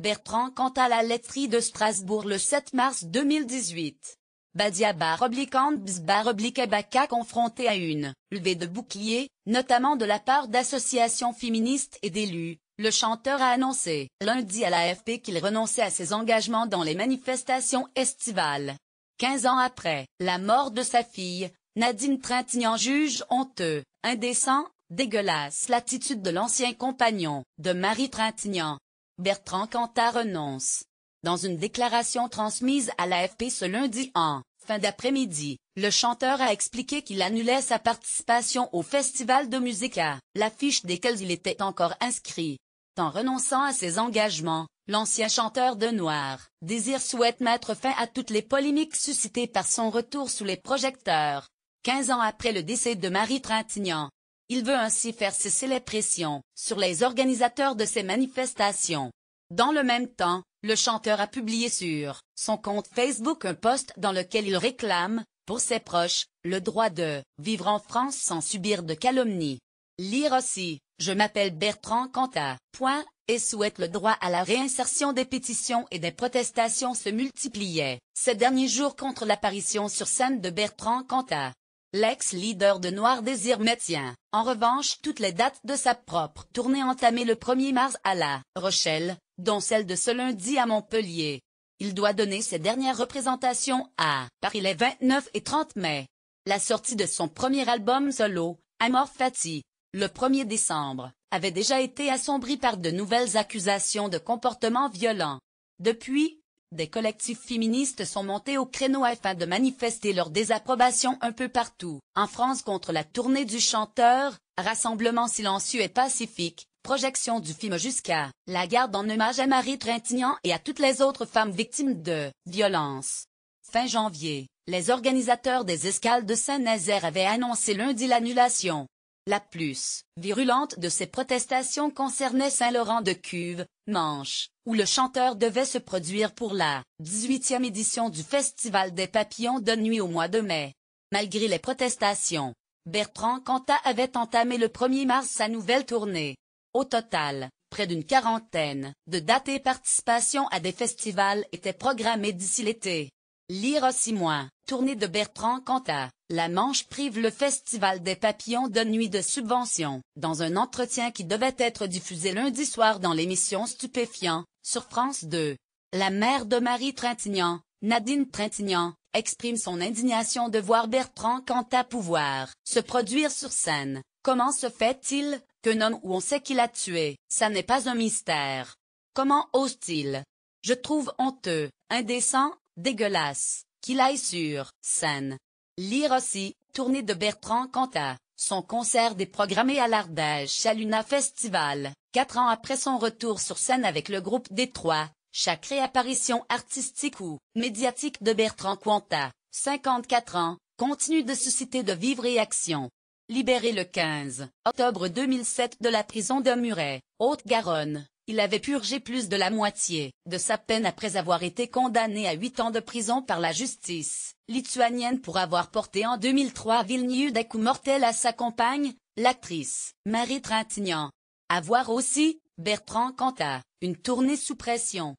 Bertrand quant à la laiterie de Strasbourg le 7 mars 2018. Badia bar obliquant bar oblique Baka confronté à une levée de boucliers, notamment de la part d'associations féministes et d'élus. Le chanteur a annoncé lundi à l'AFP qu'il renonçait à ses engagements dans les manifestations estivales. Quinze ans après la mort de sa fille, Nadine Trintignant juge honteux, indécent, dégueulasse l'attitude de l'ancien compagnon de Marie Trintignant. Bertrand Cantat renonce. Dans une déclaration transmise à l'AFP ce lundi en fin d'après-midi, le chanteur a expliqué qu'il annulait sa participation au festival de musique à l'affiche desquels il était encore inscrit. En renonçant à ses engagements, l'ancien chanteur de Noir, Désir souhaite mettre fin à toutes les polémiques suscitées par son retour sous les projecteurs. 15 ans après le décès de Marie Trintignant, il veut ainsi faire cesser les pressions sur les organisateurs de ces manifestations. Dans le même temps, le chanteur a publié sur son compte Facebook un post dans lequel il réclame, pour ses proches, le droit de vivre en France sans subir de calomnie. Lire aussi, je m'appelle Bertrand Cantat. Point, et souhaite le droit à la réinsertion des pétitions et des protestations se multipliaient ces derniers jours contre l'apparition sur scène de Bertrand Cantat. L'ex-leader de Noir Désir maintient, en revanche, toutes les dates de sa propre tournée entamée le 1er mars à La Rochelle, dont celle de ce lundi à Montpellier. Il doit donner ses dernières représentations à Paris les 29 et 30 mai. La sortie de son premier album solo, Amor Fati, le 1er décembre, avait déjà été assombrie par de nouvelles accusations de comportement violent. Depuis, des collectifs féministes sont montés au créneau afin de manifester leur désapprobation un peu partout. En France contre la tournée du chanteur, Rassemblement silencieux et pacifique, Projection du film jusqu'à la garde en hommage à Marie Trintignant et à toutes les autres femmes victimes de violence. Fin janvier, les organisateurs des escales de Saint-Nazaire avaient annoncé lundi l'annulation. La plus virulente de ces protestations concernait Saint-Laurent-de-Cuve, Manche, où le chanteur devait se produire pour la 18e édition du Festival des papillons de nuit au mois de mai. Malgré les protestations, Bertrand Cantat avait entamé le 1er mars sa nouvelle tournée. Au total, près d'une quarantaine de dates et participations à des festivals étaient programmées d'ici l'été. Lire aussi mois, Tournée de Bertrand Cantat. La Manche prive le Festival des Papillons de nuit de subvention. Dans un entretien qui devait être diffusé lundi soir dans l'émission Stupéfiant, sur France 2, la mère de Marie Trintignant, Nadine Trintignant, exprime son indignation de voir Bertrand Cantat pouvoir se produire sur scène. Comment se fait-il Qu'un homme où on sait qu'il a tué, ça n'est pas un mystère. Comment ose-t-il Je trouve honteux, indécent, dégueulasse, qu'il aille sur scène. Lire aussi, tournée de Bertrand Cantat. Son concert déprogrammé à l'Ardèche à l'UNA Festival, quatre ans après son retour sur scène avec le groupe Détroit. Chaque réapparition artistique ou médiatique de Bertrand Quanta, 54 ans, continue de susciter de vives réactions. Libéré le 15 octobre 2007 de la prison de Muret, Haute-Garonne, il avait purgé plus de la moitié de sa peine après avoir été condamné à huit ans de prison par la justice lituanienne pour avoir porté en 2003 Vilnius d'un coup mortel à sa compagne, l'actrice Marie Trintignant. Avoir voir aussi, Bertrand Cantat, une tournée sous pression.